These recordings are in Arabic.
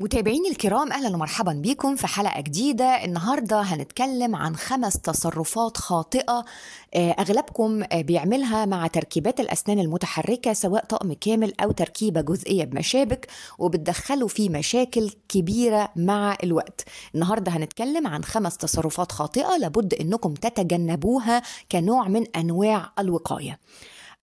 متابعيني الكرام اهلا ومرحبا بكم في حلقه جديده النهارده هنتكلم عن خمس تصرفات خاطئه آه، اغلبكم آه، بيعملها مع تركيبات الاسنان المتحركه سواء طقم كامل او تركيبه جزئيه بمشابك وبتدخلوا في مشاكل كبيره مع الوقت النهارده هنتكلم عن خمس تصرفات خاطئه لابد انكم تتجنبوها كنوع من انواع الوقايه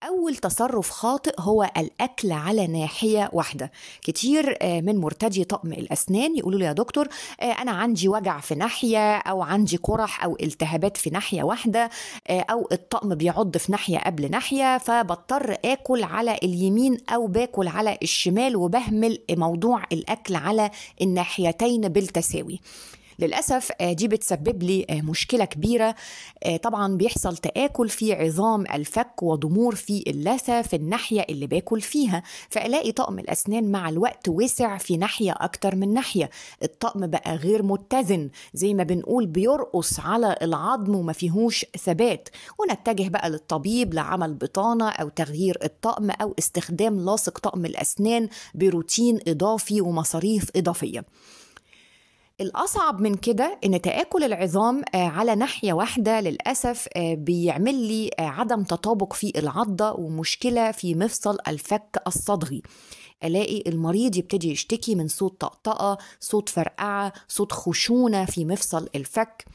أول تصرف خاطئ هو الأكل على ناحية واحدة كتير آه، من مرتدي طقم الأسنان يقولوا لي يا دكتور آه، أنا عندي وجع في ناحية أو عندي قرح أو التهابات في ناحية واحدة آه، أو الطقم بيعض في ناحية قبل ناحية فبضطر آكل على اليمين أو باكل على الشمال وبهمل موضوع الأكل على الناحيتين بالتساوي للأسف آه، دي بتسبب لي آه، مشكلة كبيرة آه، طبعا بيحصل تآكل في عظام الفك وضمور في اللثة في الناحية اللي باكل فيها فألاقي طقم الأسنان مع الوقت وسع في ناحية أكتر من ناحية الطقم بقى غير متزن زي ما بنقول بيرقص على العظم وما فيهوش ثبات ونتجه بقى للطبيب لعمل بطانة أو تغيير الطقم أو استخدام لاصق طقم الأسنان بروتين إضافي ومصاريف إضافية الأصعب من كده إن تآكل العظام آه، على ناحية واحدة للأسف آه، بيعمل لي آه، عدم تطابق في العضة ومشكلة في مفصل الفك الصدغي الاقي المريض يبتدي يشتكي من صوت طقطقه صوت فرقعه صوت خشونه في مفصل الفك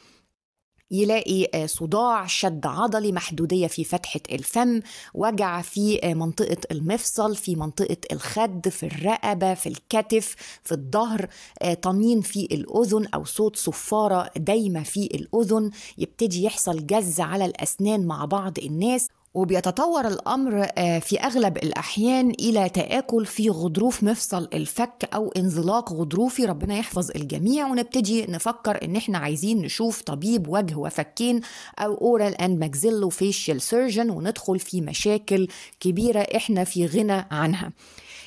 يلاقي آه، صداع شد عضلي محدودية في فتحة الفم وجع في آه، منطقة المفصل في منطقة الخد في الرقبة في الكتف في الظهر آه، طنين في الأذن أو صوت صفارة دايمة في الأذن يبتدي يحصل جز على الأسنان مع بعض الناس وبيتطور الامر آه، في اغلب الاحيان الى تاكل في غضروف مفصل الفك او انزلاق غضروفي ربنا يحفظ الجميع ونبتدي نفكر ان احنا عايزين نشوف طبيب وجه وفكين او اورال اند ماكزيلو فيشيال سيرجن وندخل في مشاكل كبيره احنا في غنى عنها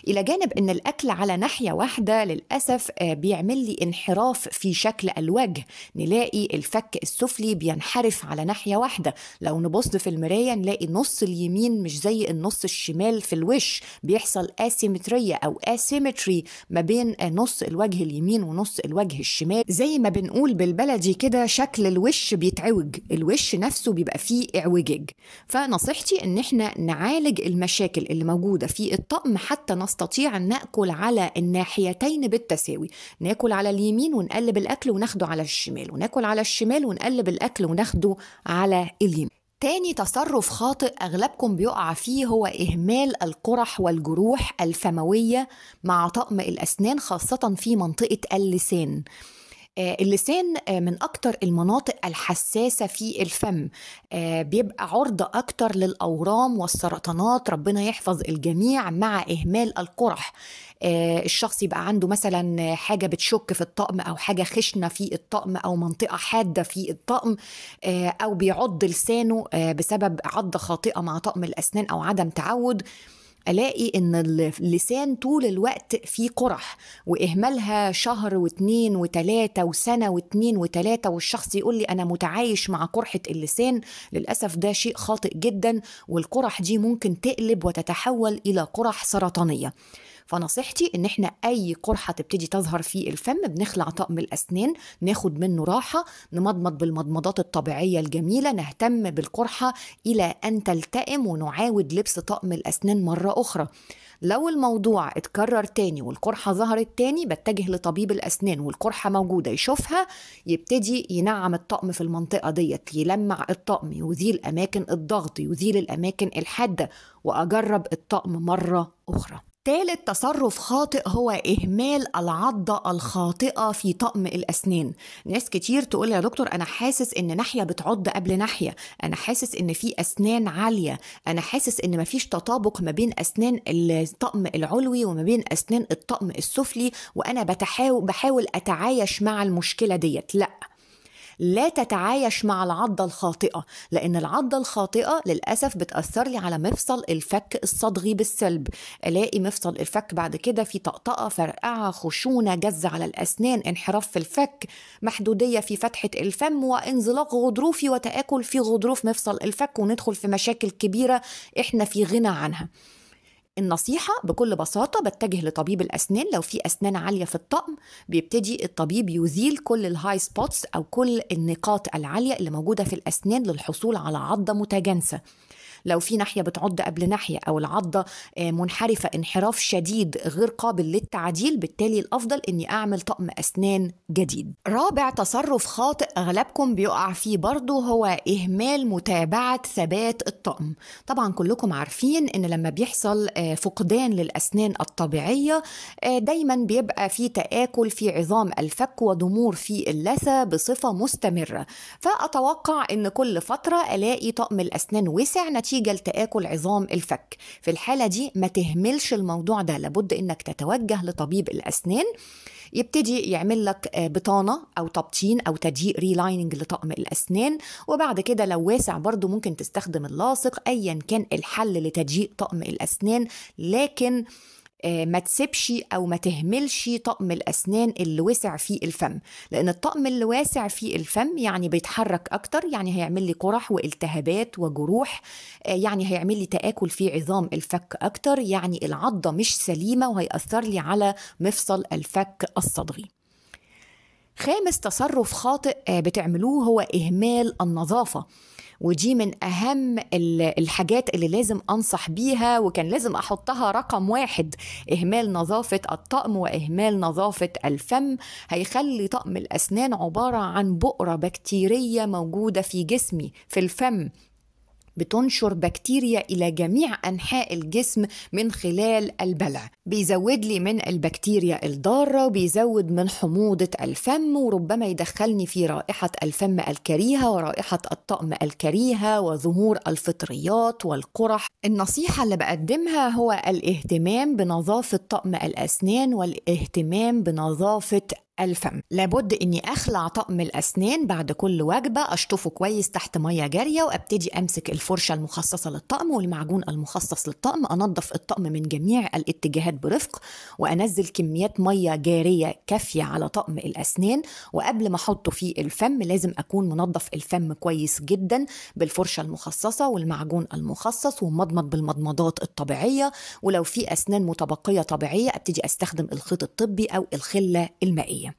إلى جانب أن الأكل على ناحية واحدة للأسف آه، بيعمل لي انحراف في شكل الوجه نلاقي الفك السفلي بينحرف على ناحية واحدة لو نبص في المراية نلاقي النص اليمين مش زي النص الشمال في الوش بيحصل اسيمترية أو اسيمتري ما بين نص الوجه اليمين ونص الوجه الشمال زي ما بنقول بالبلدي كده شكل الوش بيتعوج الوش نفسه بيبقى فيه اعوجاج فنصيحتي ان احنا نعالج المشاكل اللي موجودة في الطقم حتى نستطيع ان ناكل على الناحيتين بالتساوي ناكل على اليمين ونقلب الاكل وناخده على الشمال وناكل على الشمال ونقلب الاكل وناخده على اليمين تاني تصرف خاطئ أغلبكم بيقع فيه هو إهمال القرح والجروح الفموية مع طقم الأسنان خاصة في منطقة اللسان آه، اللسان آه، من أكتر المناطق الحساسة في الفم آه، بيبقى عرضة أكتر للأورام والسرطانات ربنا يحفظ الجميع مع إهمال القرح الشخص يبقى عنده مثلا حاجة بتشك في الطقم أو حاجة خشنة في الطقم أو منطقة حادة في الطقم أو بيعض لسانه بسبب عضة خاطئة مع طقم الأسنان أو عدم تعود الاقي ان اللسان طول الوقت فيه قرح واهمالها شهر واتنين وتلاته وسنه واتنين وتلاته والشخص يقول لي انا متعايش مع قرحه اللسان للاسف ده شيء خاطئ جدا والقرح دي ممكن تقلب وتتحول الى قرح سرطانيه فنصيحتي ان احنا اي قرحه تبتدي تظهر في الفم بنخلع طقم الاسنان ناخد منه راحه نمضمض بالمضمضات الطبيعيه الجميله نهتم بالقرحه الى ان تلتئم ونعاود لبس طقم الاسنان مره اخرى لو الموضوع اتكرر تاني والقرحه ظهرت تاني بتجه لطبيب الاسنان والقرحه موجوده يشوفها يبتدي ينعم الطقم في المنطقه ديت يلمع الطقم يزيل اماكن الضغط يزيل الاماكن الحاده واجرب الطقم مره اخرى تالت تصرف خاطئ هو إهمال العضة الخاطئة في طقم الأسنان ناس كتير تقول يا دكتور أنا حاسس إن ناحية بتعض قبل ناحية أنا حاسس إن في أسنان عالية أنا حاسس إن مفيش تطابق ما بين أسنان الطقم العلوي وما بين أسنان الطقم السفلي وأنا بتحاول بحاول أتعايش مع المشكلة ديت لأ لا تتعايش مع العضة الخاطئة لأن العضة الخاطئة للأسف بتأثر لي على مفصل الفك الصدغي بالسلب ألاقي مفصل الفك بعد كده في طقطقة فرقعة خشونة جز على الأسنان انحراف في الفك محدودية في فتحة الفم وانزلاق غضروفي وتآكل في غضروف مفصل الفك وندخل في مشاكل كبيرة إحنا في غنى عنها النصيحة بكل بساطة بتجه لطبيب الأسنان لو في أسنان عالية في الطقم بيبتدي الطبيب يزيل كل الهاي سبوتس أو كل النقاط العالية اللي موجودة في الأسنان للحصول على عضة متجانسة لو في ناحيه بتعض قبل ناحيه او العضه آه، منحرفه انحراف شديد غير قابل للتعديل بالتالي الافضل اني اعمل طقم اسنان جديد رابع تصرف خاطئ اغلبكم بيقع فيه برضه هو اهمال متابعه ثبات الطقم طبعا كلكم عارفين ان لما بيحصل آه، فقدان للاسنان الطبيعيه آه، دايما بيبقى في تاكل في عظام الفك وضمور في اللثه بصفه مستمره فاتوقع ان كل فتره الاقي طقم الاسنان وسع نتيجة نتيجة لتآكل عظام الفك في الحالة دي ما تهملش الموضوع ده لابد إنك تتوجه لطبيب الأسنان يبتدي يعمل لك آه، بطانة أو تبطين أو تضييق ريلايننج لطقم الأسنان وبعد كده لو واسع برضو ممكن تستخدم اللاصق أيا كان الحل لتضييق طقم الأسنان لكن آه، ما تسيبش او ما تهملش طقم الاسنان اللي وسع فيه الفم لان الطقم اللي واسع فيه الفم يعني بيتحرك اكتر يعني هيعمل لي قرح والتهابات وجروح آه، يعني هيعمل لي تاكل في عظام الفك اكتر يعني العضه مش سليمه وهياثر لي على مفصل الفك الصدغي خامس تصرف خاطئ آه، بتعملوه هو إهمال النظافة ودي من اهم الحاجات اللي لازم انصح بيها وكان لازم احطها رقم واحد اهمال نظافه الطقم واهمال نظافه الفم هيخلي طقم الاسنان عباره عن بؤره بكتيريه موجوده في جسمي في الفم بتنشر بكتيريا إلى جميع أنحاء الجسم من خلال البلع بيزود لي من البكتيريا الضارة وبيزود من حموضة الفم وربما يدخلني في رائحة الفم الكريهة ورائحة الطقم الكريهة وظهور الفطريات والقرح النصيحة اللي بقدمها هو الاهتمام بنظافة طقم الأسنان والاهتمام بنظافة الفم لابد اني اخلع طقم الاسنان بعد كل وجبه اشطفه كويس تحت ميه جاريه وابتدي امسك الفرشه المخصصه للطقم والمعجون المخصص للطقم انظف الطقم من جميع الاتجاهات برفق وانزل كميات ميه جاريه كافيه على طقم الاسنان وقبل ما احطه في الفم لازم اكون منظف الفم كويس جدا بالفرشه المخصصه والمعجون المخصص ومضمض بالمضمضات الطبيعيه ولو في اسنان متبقيه طبيعيه ابتدي استخدم الخيط الطبي او الخله المائيه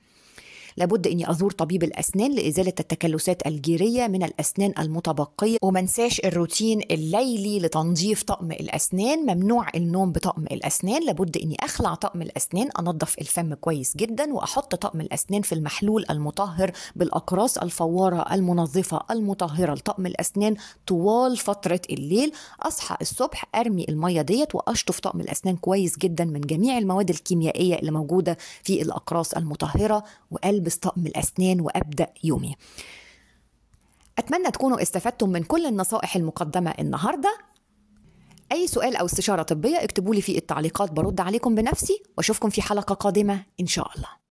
لابد اني ازور طبيب الاسنان لازاله التكلسات الجيريه من الاسنان المتبقيه ومنساش الروتين الليلي لتنظيف طقم الاسنان ممنوع النوم بطقم الاسنان لابد اني اخلع طقم الاسنان انظف الفم كويس جدا واحط طقم الاسنان في المحلول المطهر بالاقراص الفواره المنظفه المطهره لطقم الاسنان طوال فتره الليل اصحى الصبح ارمي الميه ديت واشطف طقم الاسنان كويس جدا من جميع المواد الكيميائيه اللي موجوده في الاقراص المطهره وقلب ألبس طقم الأسنان وأبدأ يومي أتمنى تكونوا استفدتم من كل النصائح المقدمة النهاردة أي سؤال أو استشارة طبية اكتبوا لي في التعليقات برد عليكم بنفسي وأشوفكم في حلقة قادمة إن شاء الله